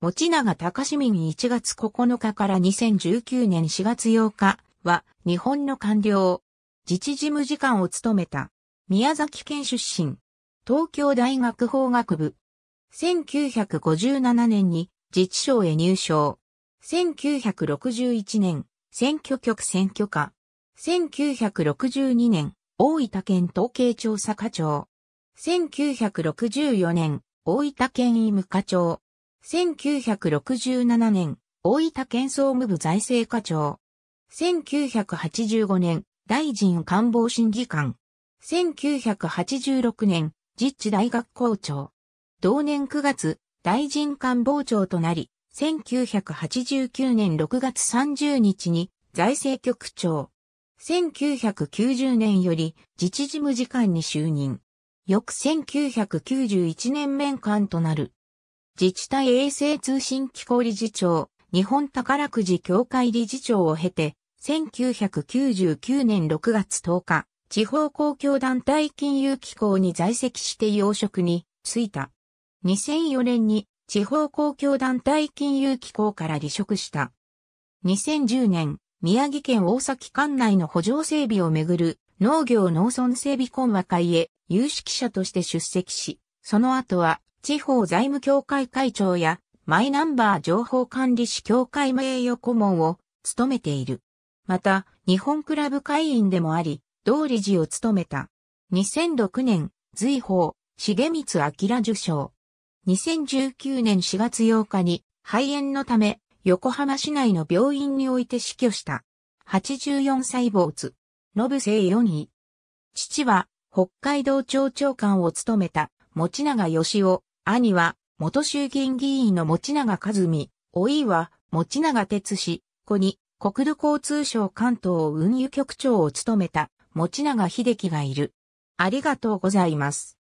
持永高市民1月9日から2019年4月8日は日本の官僚。自治事務次官を務めた。宮崎県出身。東京大学法学部。1957年に自治省へ入省。1961年、選挙局選挙課。1962年、大分県統計調査課長。1964年、大分県医務課長。1967年、大分県総務部財政課長。1985年、大臣官房審議官。1986年、実地大学校長。同年9月、大臣官房長となり、1989年6月30日に財政局長。1990年より自治事務次官に就任。翌1991年面官となる自治体衛星通信機構理事長、日本宝くじ協会理事長を経て、1999年6月10日、地方公共団体金融機構に在籍して要職に就いた。2004年に地方公共団体金融機構から離職した。2010年、宮城県大崎管内の補助整備をめぐる農業農村整備懇話会へ有識者として出席し、その後は地方財務協会会長やマイナンバー情報管理士協会名誉顧問を務めている。また、日本クラブ会員でもあり、同理事を務めた。2006年、随法、重光明受賞。2019年4月8日に肺炎のため横浜市内の病院において死去した。84歳没。信生4位。父は北海道庁長官を務めた持永義雄、兄は、元衆議院議員の持永和美、おいは、持永哲氏、子に、国土交通省関東運輸局長を務めた、持永秀樹がいる。ありがとうございます。